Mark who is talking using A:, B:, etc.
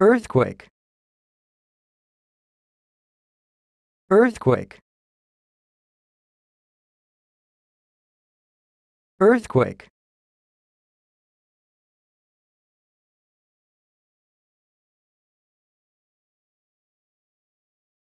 A: earthquake earthquake earthquake